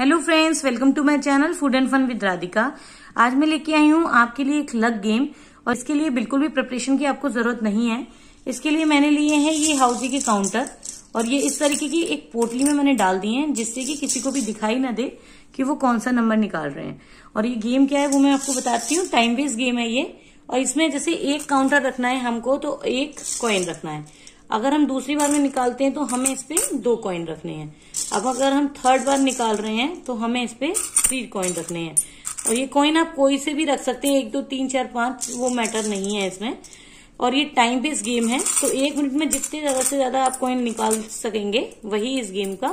hello friends welcome to my channel food and fun with Radhika आज मैं लेके आई हूँ आपके लिए एक लग गेम और इसके लिए बिल्कुल भी प्रिपरेशन की आपको जरूरत नहीं है इसके लिए मैंने लिए हैं ये हाउसी के काउंटर और ये इस तरीके की एक पोटली में मैंने डाल दी है जिससे कि किसी को भी दिखाई ना दे कि वो कौन सा नंबर निकाल रहे हैं और ये गेम क्या है वो मैं आपको बताती हूँ टाइम वेस्ट गेम है ये और इसमें जैसे एक काउंटर रखना है हमको तो एक कॉइन रखना है अगर हम दूसरी बार में निकालते हैं तो हमें इस पे दो कॉइन रखने हैं अब अगर हम थर्ड बार निकाल रहे हैं तो हमें इस पे थ्री कॉइन रखने हैं और ये कॉइन आप कोई से भी रख सकते हैं एक दो तीन चार पांच वो मैटर नहीं है इसमें और ये टाइम बेस्ड गेम है तो एक मिनट में जितने ज्यादा से ज्यादा आप कॉइन निकाल सकेंगे वही इस गेम का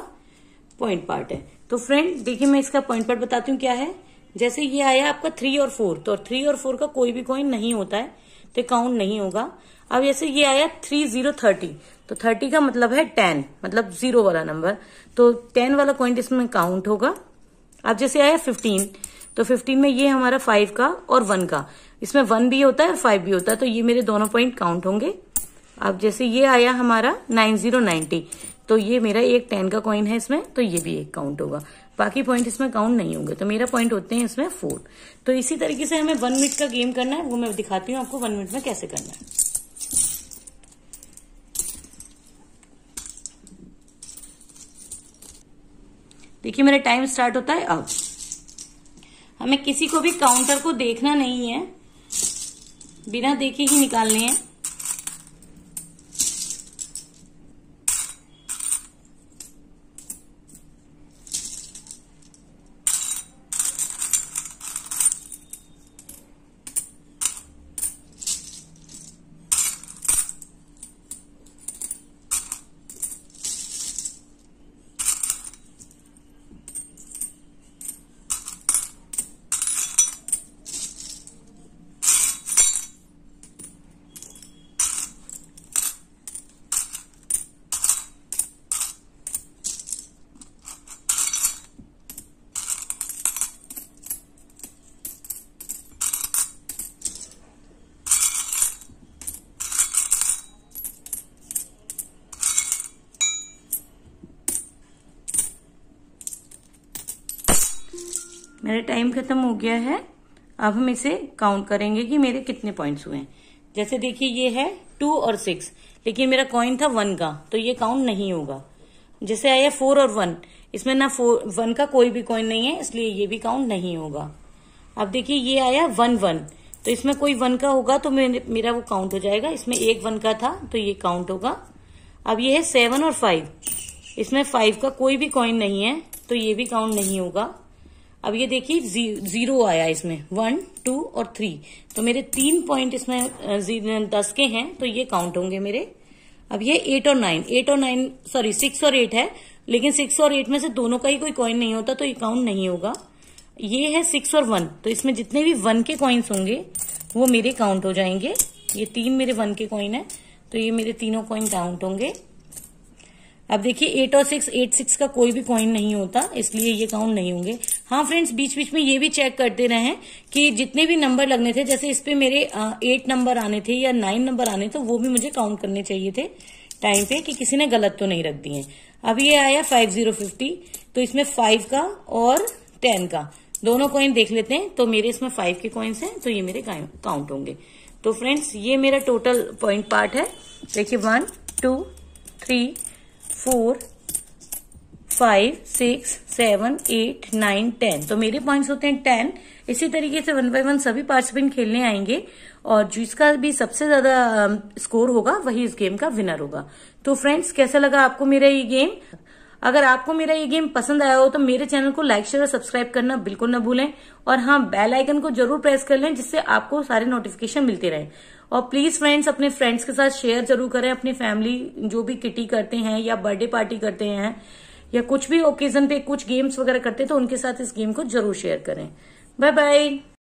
पॉइंट पार्ट है तो फ्रेंड देखिए मैं इसका पॉइंट पार्ट बताती हूँ क्या है जैसे ये आया आपका थ्री और फोर तो और थ्री और फोर का कोई भी कॉइन नहीं होता है तो काउंट नहीं होगा अब जैसे ये आया थ्री जीरो थर्टी तो थर्टी का मतलब है टेन मतलब जीरो वाला नंबर तो टेन वाला पॉइंट इसमें काउंट होगा अब जैसे आया फिफ्टीन तो फिफ्टीन में ये हमारा फाइव का और वन का इसमें वन भी होता है और फाइव भी होता है तो ये मेरे दोनों पॉइंट काउंट होंगे अब जैसे ये आया हमारा नाइन जीरो नाइन्टी तो ये मेरा एक टेन का कॉइन है इसमें तो ये भी एक काउंट होगा बाकी पॉइंट इसमें काउंट नहीं होंगे तो मेरा पॉइंट होते हैं इसमें फोर तो इसी तरीके से हमें वन मिनट का गेम करना है वो मैं दिखाती हूँ आपको वन मिनट में कैसे करना है देखिए मेरा टाइम स्टार्ट होता है अब हमें किसी को भी काउंटर को देखना नहीं है बिना देखे ही निकालने हैं मेरा टाइम खत्म हो गया है अब हम इसे काउंट करेंगे कि मेरे कितने पॉइंट्स हुए हैं जैसे देखिए ये है टू और सिक्स लेकिन मेरा कॉइन था वन का तो ये काउंट नहीं होगा जैसे आया फोर और वन इसमें ना फोर वन का कोई भी कॉइन नहीं है इसलिए ये भी काउंट नहीं होगा अब देखिए ये आया वन वन तो इसमें कोई वन का होगा तो मेरा वो काउंट हो जाएगा इसमें एक वन का था तो ये काउंट होगा अब ये है सेवन और फाइव इसमें फाइव का कोई भी कॉइन नहीं है तो ये भी काउंट नहीं होगा अब ये देखिए जी, जीरो आया इसमें वन टू और थ्री तो मेरे तीन पॉइंट इसमें दस के हैं तो ये काउंट होंगे मेरे अब ये एट और नाइन एट और नाइन सॉरी सिक्स और एट है लेकिन सिक्स और एट में से दोनों का ही कोई कॉइन नहीं होता तो ये काउंट नहीं होगा ये है सिक्स और वन तो इसमें जितने भी वन के कॉइन्स होंगे वो मेरे काउंट हो जाएंगे ये तीन मेरे वन के कॉइन है तो ये मेरे तीनों कॉइन काउंट होंगे अब देखिए एट और सिक्स एट सिक्स का कोई भी कॉइन नहीं होता इसलिए ये काउंट नहीं होंगे हाँ फ्रेंड्स बीच बीच में ये भी चेक करते रहे कि जितने भी नंबर लगने थे जैसे इस पे मेरे एट नंबर आने थे या नाइन नंबर आने थे वो भी मुझे काउंट करने चाहिए थे टाइम पे कि किसी ने गलत तो नहीं रख दिए अब ये आया फाइव जीरो फिफ्टी तो इसमें फाइव का और टेन का दोनों कॉइन देख लेते हैं तो मेरे इसमें फाइव के कॉइन्स हैं तो ये मेरे काउंट होंगे तो फ्रेंड्स ये मेरा टोटल पॉइंट पार्ट है देखिए one two three four five six seven eight nine ten तो मेरे पॉइंट्स होते हैं टेन इसी तरीके से वन बाय वन सभी पार्टिसिपेंट खेलने आएंगे और जिसका भी सबसे ज्यादा स्कोर होगा वही इस गेम का विनर होगा तो फ्रेंड्स कैसा लगा आपको मेरा ये गेम अगर आपको मेरा ये गेम पसंद आया हो तो मेरे चैनल को लाइक शेयर और सब्सक्राइब करना बिल्कुल ना भूलें और हाँ बेल आइकन को जरूर प्रेस कर लें जिससे आपको सारे नोटिफिकेशन मिलते रहें और प्लीज फ्रेंड्स अपने फ्रेंड्स के साथ शेयर जरूर करें अपनी फैमिली जो भी किटी करते हैं या बर्थडे पार्टी करते हैं या कुछ भी ओकेजन पे कुछ गेम्स वगैरह करते हैं तो उनके साथ इस गेम को जरूर शेयर करें बाय बाय